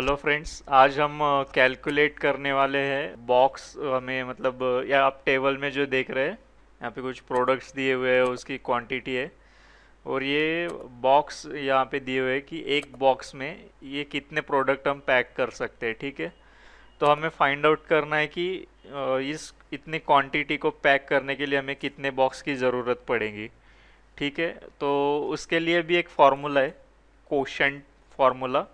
hello friends आज हम calculate करने वाले हैं बॉक्स हमें मतलब या आप टेबल में जो देख रहे हैं यहाँ पे कुछ प्रोडक्ट्स दिए हुए हैं उसकी क्वांटिटी है और ये बॉक्स यहाँ पे दिए हुए हैं कि एक बॉक्स में ये कितने प्रोडक्ट हम पैक कर सकते हैं ठीक है तो हमें फाइंड आउट करना है कि इस इतनी क्वान्टिटी को पैक करने के लिए हमें कितने बॉक्स की ज़रूरत पड़ेगी ठीक है तो उसके लिए भी एक फार्मूला है quotient formula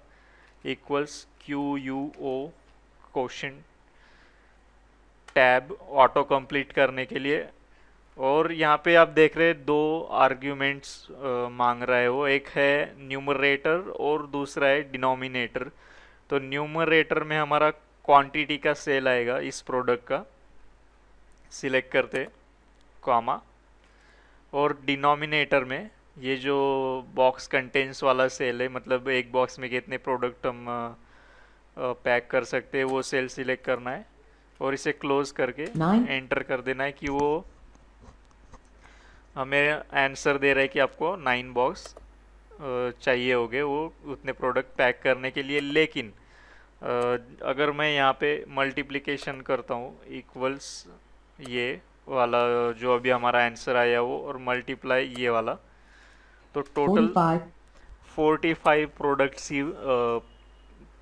equals Q U O question tab auto complete करने के लिए और यहाँ पे आप देख रहे दो आर्ग्यूमेंट्स मांग रहा है वो एक है न्यूमरेटर और दूसरा है डिनोमिनेटर तो न्यूमरेटर में हमारा क्वांटिटी का सेल आएगा इस प्रोडक्ट का सिलेक्ट करते कॉमा और डिनोमिनेटर में ये जो बॉक्स कंटेंट्स वाला सेल है मतलब एक बॉक्स में कितने प्रोडक्ट हम पैक कर सकते हैं वो सेल सिलेक्ट करना है और इसे क्लोज करके एंटर कर देना है कि वो हमें आंसर दे रहा है कि आपको नाइन बॉक्स चाहिए गए वो उतने प्रोडक्ट पैक करने के लिए लेकिन अगर मैं यहाँ पे मल्टीप्लिकेशन करता हूँ इक्वल्स ये वाला जो अभी हमारा आंसर आया वो और मल्टीप्लाई ये वाला तो टोटल फोर्टी फाइव प्रोडक्ट्स ही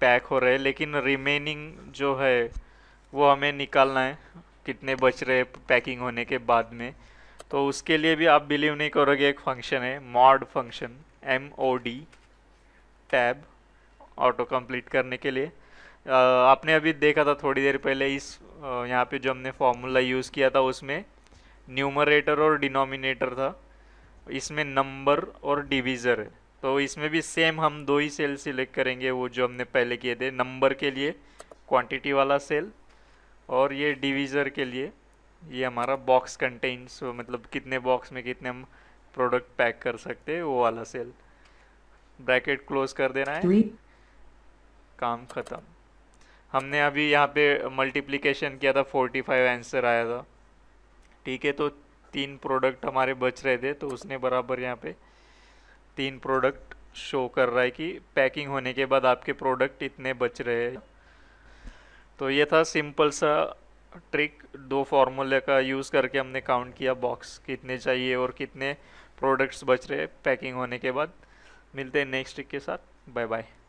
पैक हो रहे हैं लेकिन रिमेनिंग जो है वो हमें निकालना है कितने बच रहे पैकिंग होने के बाद में तो उसके लिए भी आप बिलीव नहीं करोगे एक फंक्शन है mod function M O D tab auto complete करने के लिए आपने अभी देखा था थोड़ी देर पहले इस यहाँ पे जो हमने फॉर्मूला यूज़ किया था उसमें न्यूमरेटर और डिनोमिनेटर था इसमें नंबर और डिवीज़र है तो इसमें भी सेम हम दो ही सेल सिलेक्ट करेंगे वो जो हमने पहले किए थे नंबर के लिए क्वांटिटी वाला सेल और ये डिवीज़र के लिए ये हमारा बॉक्स कंटेंट्स मतलब कितने बॉक्स में कितने हम प्रोडक्ट पैक कर सकते हैं वो वाला सेल ब्रैकेट क्लोज कर देना है काम ख़त्म हमने अभी यहाँ पे मल्टीप्लिकेशन किया था 45 आंसर आया था ठीक है तो तीन प्रोडक्ट हमारे बच रहे थे तो उसने बराबर यहाँ पे तीन प्रोडक्ट शो कर रहा है कि पैकिंग होने के बाद आपके प्रोडक्ट इतने बच रहे हैं तो ये था सिंपल सा ट्रिक दो फार्मूले का यूज़ करके हमने काउंट किया बॉक्स कितने चाहिए और कितने प्रोडक्ट्स बच रहे पैकिंग होने के बाद मिलते हैं नेक्स्ट ट्रिक के साथ बाय बाय